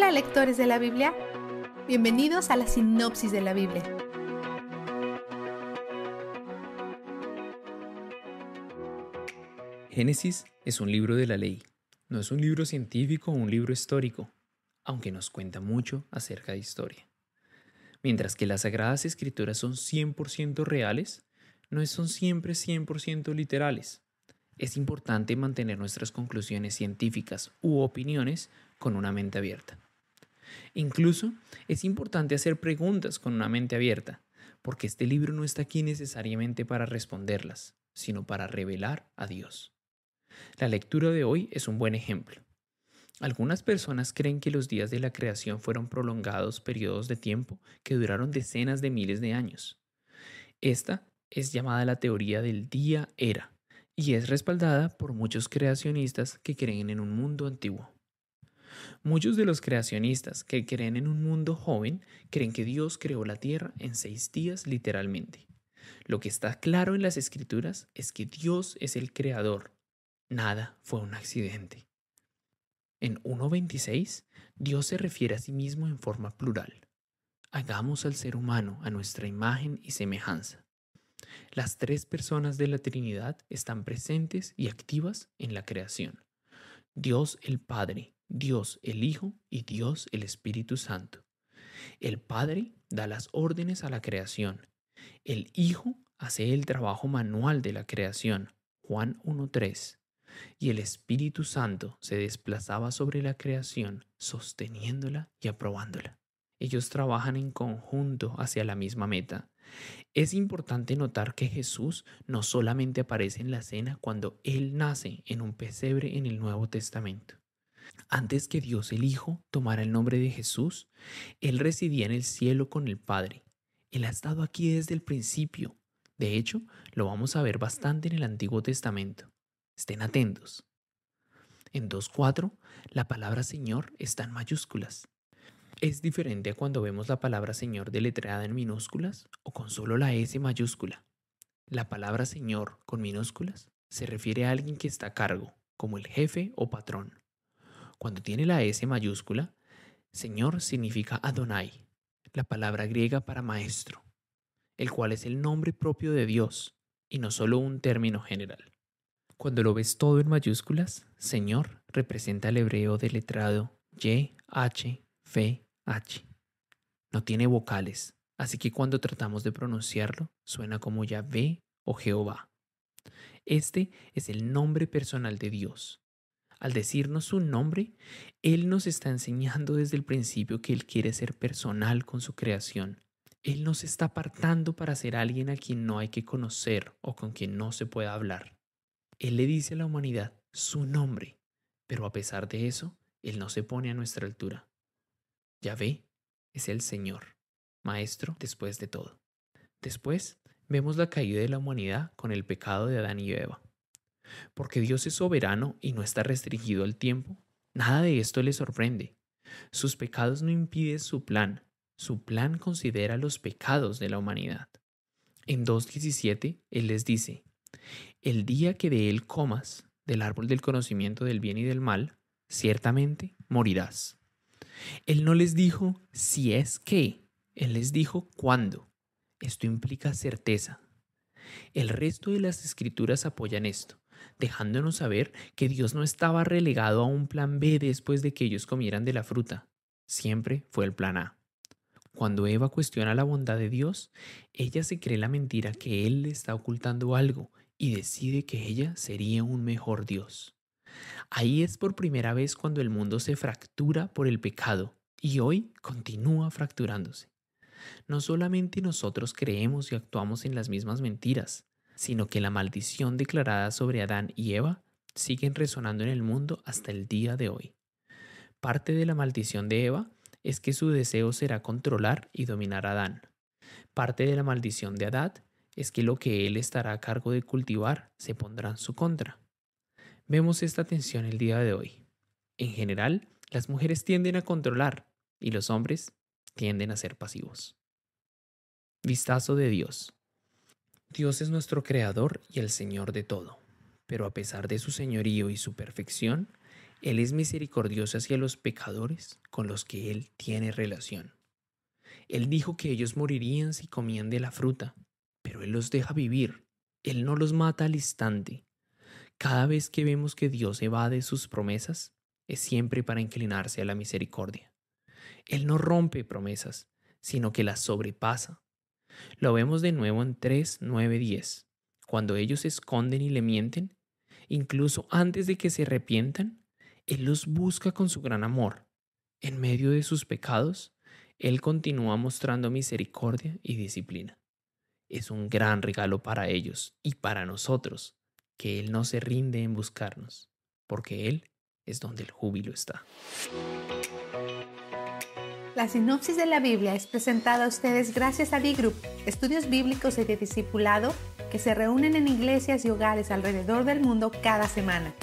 Hola lectores de la Biblia, bienvenidos a la sinopsis de la Biblia. Génesis es un libro de la ley, no es un libro científico o un libro histórico, aunque nos cuenta mucho acerca de historia. Mientras que las Sagradas Escrituras son 100% reales, no son siempre 100% literales. Es importante mantener nuestras conclusiones científicas u opiniones con una mente abierta. Incluso es importante hacer preguntas con una mente abierta, porque este libro no está aquí necesariamente para responderlas, sino para revelar a Dios. La lectura de hoy es un buen ejemplo. Algunas personas creen que los días de la creación fueron prolongados periodos de tiempo que duraron decenas de miles de años. Esta es llamada la teoría del día era y es respaldada por muchos creacionistas que creen en un mundo antiguo. Muchos de los creacionistas que creen en un mundo joven creen que Dios creó la tierra en seis días literalmente. Lo que está claro en las escrituras es que Dios es el creador. Nada fue un accidente. En 1.26, Dios se refiere a sí mismo en forma plural. Hagamos al ser humano a nuestra imagen y semejanza. Las tres personas de la Trinidad están presentes y activas en la creación. Dios el Padre, Dios el Hijo y Dios el Espíritu Santo. El Padre da las órdenes a la creación. El Hijo hace el trabajo manual de la creación. Juan 1.3. Y el Espíritu Santo se desplazaba sobre la creación, sosteniéndola y aprobándola. Ellos trabajan en conjunto hacia la misma meta. Es importante notar que Jesús no solamente aparece en la cena cuando Él nace en un pesebre en el Nuevo Testamento. Antes que Dios el Hijo tomara el nombre de Jesús, Él residía en el cielo con el Padre. Él ha estado aquí desde el principio. De hecho, lo vamos a ver bastante en el Antiguo Testamento. Estén atentos. En 2.4, la palabra Señor está en mayúsculas. Es diferente a cuando vemos la palabra Señor deletreada en minúsculas o con solo la S mayúscula. La palabra Señor con minúsculas se refiere a alguien que está a cargo, como el jefe o patrón. Cuando tiene la S mayúscula, Señor significa Adonai, la palabra griega para maestro, el cual es el nombre propio de Dios y no solo un término general. Cuando lo ves todo en mayúsculas, Señor representa el hebreo del letrado Y, No tiene vocales, así que cuando tratamos de pronunciarlo, suena como Yahvé o Jehová. Este es el nombre personal de Dios, al decirnos su nombre, Él nos está enseñando desde el principio que Él quiere ser personal con su creación. Él nos está apartando para ser alguien a quien no hay que conocer o con quien no se pueda hablar. Él le dice a la humanidad su nombre, pero a pesar de eso, Él no se pone a nuestra altura. Ya ve, es el Señor, Maestro después de todo. Después, vemos la caída de la humanidad con el pecado de Adán y Eva. Porque Dios es soberano y no está restringido al tiempo. Nada de esto le sorprende. Sus pecados no impiden su plan. Su plan considera los pecados de la humanidad. En 2.17, Él les dice, El día que de él comas del árbol del conocimiento del bien y del mal, ciertamente morirás. Él no les dijo si es que, Él les dijo cuándo. Esto implica certeza. El resto de las escrituras apoyan esto dejándonos saber que Dios no estaba relegado a un plan B después de que ellos comieran de la fruta. Siempre fue el plan A. Cuando Eva cuestiona la bondad de Dios, ella se cree la mentira que Él le está ocultando algo y decide que ella sería un mejor Dios. Ahí es por primera vez cuando el mundo se fractura por el pecado y hoy continúa fracturándose. No solamente nosotros creemos y actuamos en las mismas mentiras, sino que la maldición declarada sobre Adán y Eva siguen resonando en el mundo hasta el día de hoy. Parte de la maldición de Eva es que su deseo será controlar y dominar a Adán. Parte de la maldición de Adad es que lo que él estará a cargo de cultivar se pondrá en su contra. Vemos esta tensión el día de hoy. En general, las mujeres tienden a controlar y los hombres tienden a ser pasivos. Vistazo de Dios. Dios es nuestro creador y el Señor de todo, pero a pesar de su señorío y su perfección, Él es misericordioso hacia los pecadores con los que Él tiene relación. Él dijo que ellos morirían si comían de la fruta, pero Él los deja vivir, Él no los mata al instante. Cada vez que vemos que Dios evade sus promesas, es siempre para inclinarse a la misericordia. Él no rompe promesas, sino que las sobrepasa lo vemos de nuevo en 3, 9, 10. Cuando ellos se esconden y le mienten, incluso antes de que se arrepientan, Él los busca con su gran amor. En medio de sus pecados, Él continúa mostrando misericordia y disciplina. Es un gran regalo para ellos y para nosotros que Él no se rinde en buscarnos, porque Él es donde el júbilo está. La sinopsis de la Biblia es presentada a ustedes gracias a Bigroup, estudios bíblicos y de discipulado que se reúnen en iglesias y hogares alrededor del mundo cada semana.